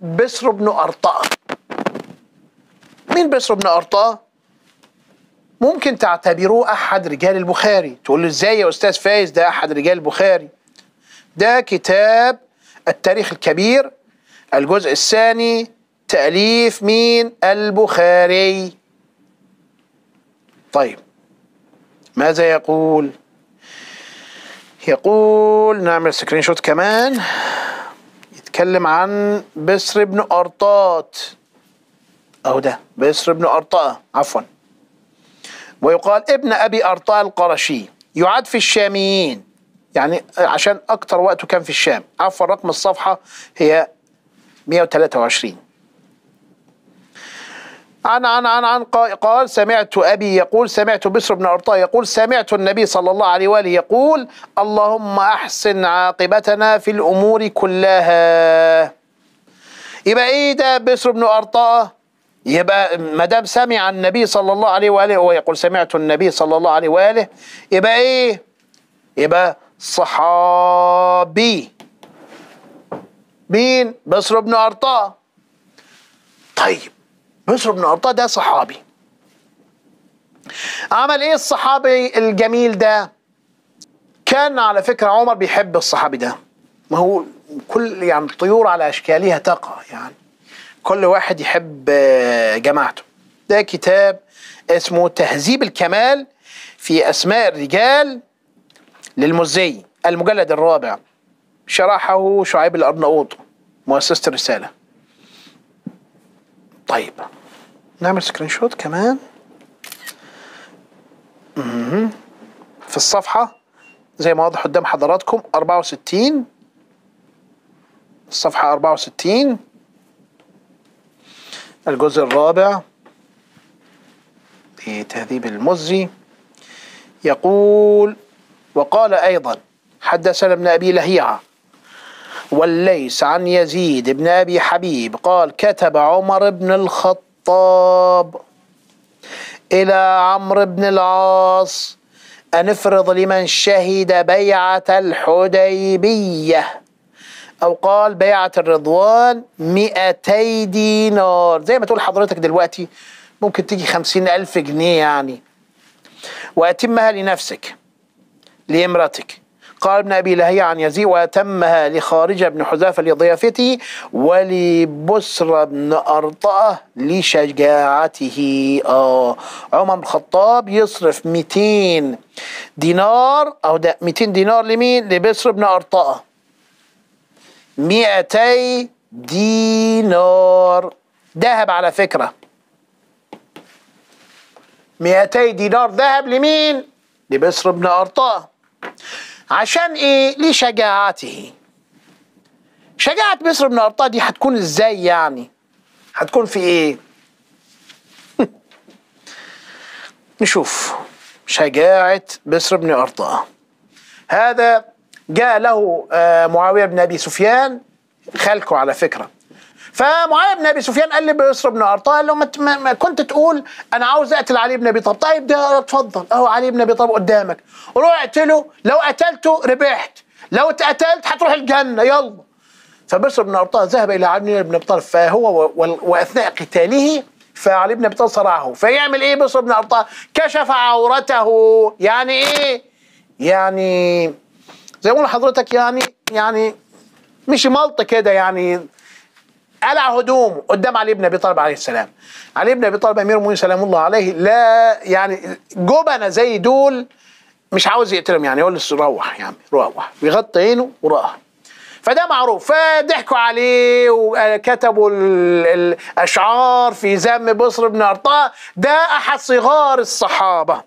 بسر بن أرطاة مين بسر بن أرطاة؟ ممكن تعتبروه أحد رجال البخاري تقول له إزاي يا أستاذ فايز ده أحد رجال البخاري ده كتاب التاريخ الكبير الجزء الثاني تأليف مين البخاري طيب ماذا يقول يقول نعمل سكرين شوت كمان بيتكلم عن بسر بن أرطات أهو ده بسر بن أرطاة عفوا ويقال ابن أبي أرطاة القرشي يعاد في الشاميين يعني عشان أكتر وقته كان في الشام عفوا رقم الصفحة هي 123 عن عن عن عن قال سمعت أبي يقول سمعت بسر بن أرطاء يقول سمعت النبي صلى الله عليه وآله يقول اللهم أحسن عاقبتنا في الأمور كلها يبقى إيه ده بسر بن أرطاء يبقى ما دام سمع النبي صلى الله عليه وآله هو يقول سمعت النبي صلى الله عليه وآله يبقى إيه يبقى صحابي مين بسر بن أرطاء طيب بشر بن قرطاء ده صحابي عمل ايه الصحابي الجميل ده كان على فكرة عمر بيحب الصحابي ده ما هو كل يعني الطيور على أشكالها تقع يعني كل واحد يحب آه، جماعته ده كتاب اسمه تهذيب الكمال في أسماء الرجال للمزي المجلد الرابع شرحه شعيب الأرناؤوط مؤسسة الرسالة طيب نعمل سكرين شوت كمان في الصفحة زي ما واضح قدام حضراتكم 64 الصفحة 64 الجزء الرابع لتهذيب المزي يقول وقال أيضا حدثنا ابن أبي لهيعة والليس عن يزيد ابن أبي حبيب قال كتب عمر بن الخطاب الخطاب إلى عمرو بن العاص أن افرض لمن شهد بيعة الحديبية أو قال بيعة الرضوان 200 دينار زي ما تقول حضرتك دلوقتي ممكن تيجي خمسين ألف جنيه يعني وأتمها لنفسك لامرأتك قال ابن أبي لهيعة عن يزيد وأتمها لخارجة بن حذافة لضيافته ولبسرى بن أرطأة لشجاعته آه عمر بن الخطاب يصرف 200 دينار أو ده 200 دينار لمين؟ لبسرى بن أرطأة 200 دينار ذهب على فكرة 200 دينار ذهب لمين؟ لبسر بن أرطأة عشان ايه لشجاعته شجاعة مصر بن أرطاة دي هتكون ازاي يعني هتكون في ايه نشوف شجاعة بصر بن أرطاة هذا جاء له آه، معاوية بن أبي سفيان خلقه على فكرة فمعاويه بن ابي سفيان قال لبيسر بن ارطاه قال له ما كنت تقول انا عاوز اقتل علي بن ابي طالب طيب ده اتفضل اهو علي بن ابي طالب قدامك روح اقتله لو قتلته ربحت لو اتقتلت هتروح الجنه يلا فبيسر بن طيب ارطاه ذهب الى علي بن ابي طالب فهو واثناء قتاله فعلي بن ابي طالب صرعه فيعمل ايه بيسر بن ارطاه كشف عورته يعني ايه يعني زي ما حضرتك يعني يعني مش ملط كده يعني قلع هدومه قدام علي بن ابي طالب عليه السلام علي بن ابي طالب امير المؤمنين سلام الله عليه لا يعني جبنه زي دول مش عاوز يقتلهم يعني يقول له روح يعني روح بيغطي عينه وراح فده معروف فضحكوا عليه وكتبوا الاشعار في ذم بصر بن ارطاء ده احد صغار الصحابه